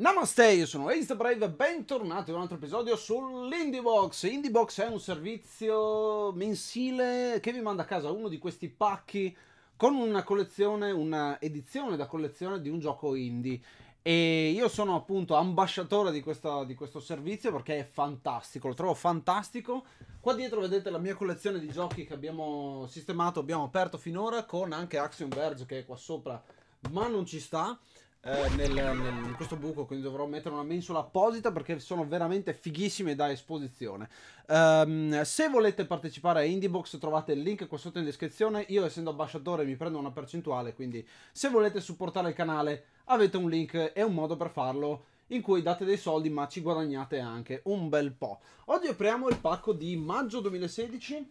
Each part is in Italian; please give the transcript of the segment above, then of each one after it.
Namaste, io sono Ace the Brave e bentornati ad un altro episodio sull'Indiebox. Indiebox è un servizio mensile che vi manda a casa uno di questi pacchi con una collezione, un'edizione da collezione di un gioco indie. E io sono appunto ambasciatore di, questa, di questo servizio perché è fantastico, lo trovo fantastico. Qua dietro vedete la mia collezione di giochi che abbiamo sistemato, abbiamo aperto finora con anche Axiom Verge che è qua sopra, ma non ci sta. Eh, nel, nel, in questo buco, quindi dovrò mettere una mensola apposita perché sono veramente fighissime da esposizione. Um, se volete partecipare a Indiebox trovate il link qua sotto in descrizione, io essendo ambasciatore mi prendo una percentuale, quindi se volete supportare il canale avete un link e un modo per farlo in cui date dei soldi ma ci guadagnate anche un bel po'. Oggi apriamo il pacco di maggio 2016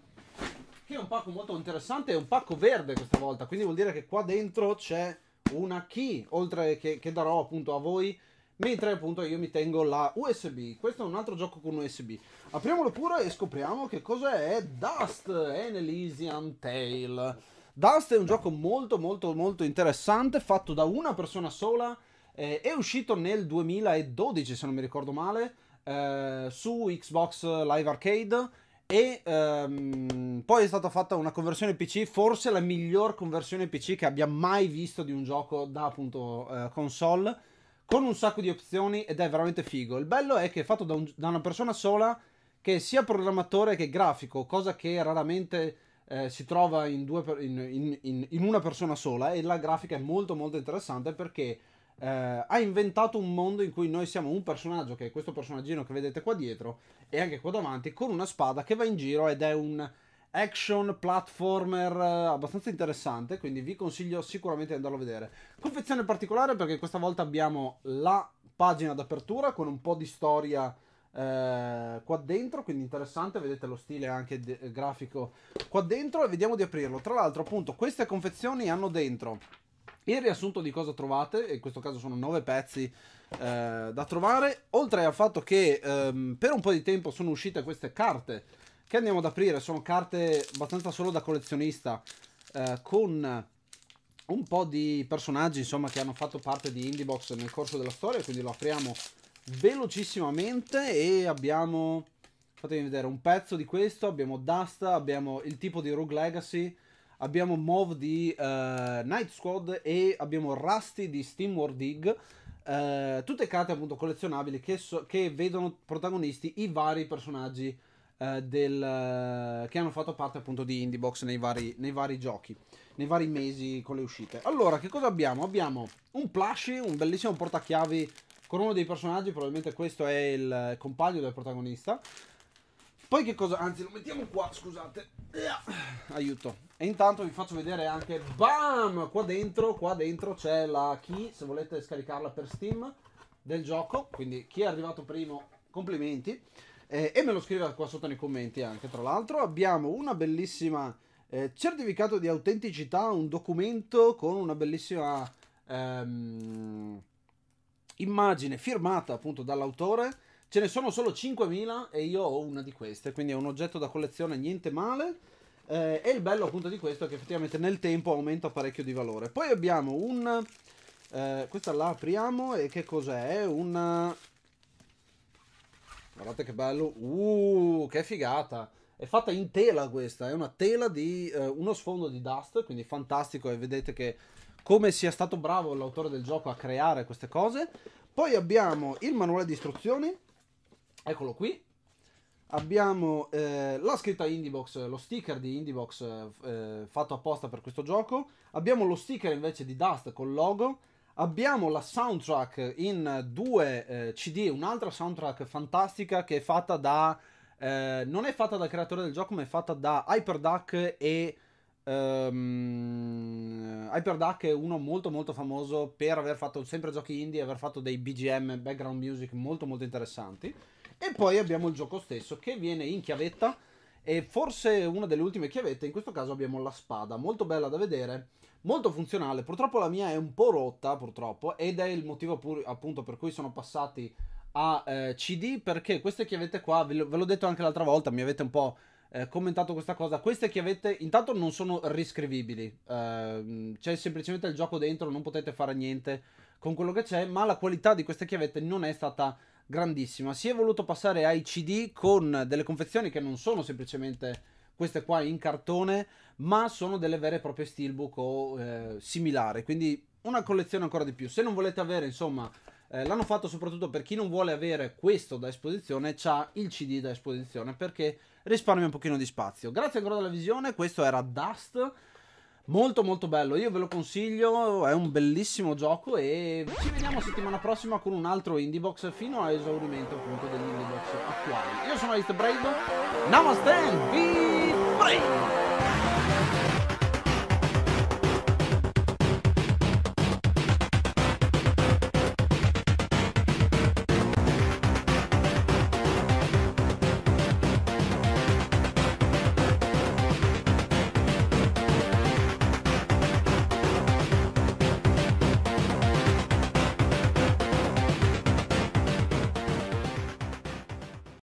che è un pacco molto interessante, è un pacco verde questa volta, quindi vuol dire che qua dentro c'è una key, oltre che, che darò appunto a voi mentre appunto io mi tengo la USB. Questo è un altro gioco con USB. Apriamolo pure e scopriamo che cos'è Dust An Elysian Tale. Dust è un gioco molto molto molto interessante fatto da una persona sola, eh, è uscito nel 2012 se non mi ricordo male, eh, su Xbox Live Arcade e um, poi è stata fatta una conversione PC, forse la miglior conversione PC che abbia mai visto di un gioco da appunto uh, console, con un sacco di opzioni ed è veramente figo. Il bello è che è fatto da, un, da una persona sola che sia programmatore che grafico, cosa che raramente eh, si trova in, due, in, in, in, una persona sola e la grafica è molto molto interessante perché eh, ha inventato un mondo in cui noi siamo un personaggio, che è questo personaggino che vedete qua dietro e anche qua davanti, con una spada che va in giro ed è un action platformer eh, abbastanza interessante, quindi vi consiglio sicuramente di andarlo a vedere. Confezione particolare perché questa volta abbiamo la pagina d'apertura con un po' di storia eh, qua dentro, quindi interessante, vedete lo stile anche eh, grafico qua dentro e vediamo di aprirlo. Tra l'altro appunto queste confezioni hanno dentro il riassunto di cosa trovate, in questo caso sono 9 pezzi eh, da trovare, oltre al fatto che ehm, per un po' di tempo sono uscite queste carte che andiamo ad aprire, sono carte abbastanza solo da collezionista, eh, con un po' di personaggi insomma che hanno fatto parte di Indiebox nel corso della storia, quindi lo apriamo velocissimamente e abbiamo, fatemi vedere, un pezzo di questo, abbiamo Dust, abbiamo il tipo di Rogue Legacy, abbiamo Mov di uh, Night Squad e abbiamo Rusty di Steam War Dig. Uh, tutte carte appunto collezionabili che, so- che vedono protagonisti i vari personaggi uh, del, che hanno fatto parte appunto di Indie Box nei vari, nei vari giochi, nei vari mesi con le uscite. Allora, che cosa abbiamo? Abbiamo un plushie, un bellissimo portachiavi con uno dei personaggi, probabilmente questo è il compagno del protagonista. Poi che cosa? Anzi, lo mettiamo qua, scusate. Eh, aiuto. E intanto vi faccio vedere anche, bam, qua dentro, qua dentro c'è la key, se volete scaricarla per Steam, del gioco. Quindi chi è arrivato primo, complimenti. Eh, e me lo scrive qua sotto nei commenti anche, tra l'altro. Abbiamo una bellissima eh, certificato di autenticità, un documento con una bellissima ehm, immagine firmata appunto dall'autore Ce ne sono solo 5.000 e io ho una di queste, quindi è un oggetto da collezione niente male. Eh, e il bello appunto di questo è che effettivamente nel tempo aumenta parecchio di valore. Poi abbiamo un... Eh, questa la apriamo e che cos'è? Un... Guardate che bello. Uh, che figata. È fatta in tela questa, è una tela di eh, uno sfondo di Dust, quindi fantastico e vedete che come sia stato bravo l'autore del gioco a creare queste cose. Poi abbiamo il manuale di istruzioni Eccolo qui. Abbiamo eh, la scritta Indiebox, lo sticker di Indiebox eh, eh, fatto apposta per questo gioco. Abbiamo lo sticker invece di Dust col logo. Abbiamo la soundtrack in due eh, CD, un'altra soundtrack fantastica che è fatta da... Eh, non è fatta dal creatore del gioco, ma è fatta da Hyperduck e... Um, ehm, Hyperduck è uno molto molto famoso per aver fatto sempre giochi indie e aver fatto dei BGM, background music molto molto interessanti. E poi abbiamo il gioco stesso che viene in chiavetta e forse una delle ultime chiavette, in questo caso abbiamo la spada, molto bella da vedere, molto funzionale, purtroppo la mia è un po' rotta, purtroppo, ed è il motivo pur, appunto per cui sono passati a eh, CD, perché queste chiavette qua, ve, l'ho detto anche l'altra volta, mi avete un po' eh, commentato questa cosa, queste chiavette intanto non sono riscrivibili, eh, c'è semplicemente il gioco dentro, non potete fare niente con quello che c'è, ma la qualità di queste chiavette non è stata grandissima. Si è voluto passare ai CD con delle confezioni che non sono semplicemente queste qua in cartone, ma sono delle vere e proprie steelbook o eh, similari, quindi una collezione ancora di più. Se non volete avere, insomma, eh, l'hanno fatto soprattutto per chi non vuole avere questo da esposizione, c'ha il CD da esposizione perché risparmia un pochino di spazio. Grazie ancora della visione, questo era Dust Molto molto bello, io ve lo consiglio, è un bellissimo gioco e ci vediamo settimana prossima con un altro indie box fino a esaurimento appunto degli indie box attuali. Io sono Ace Braido, Namaste, be brave!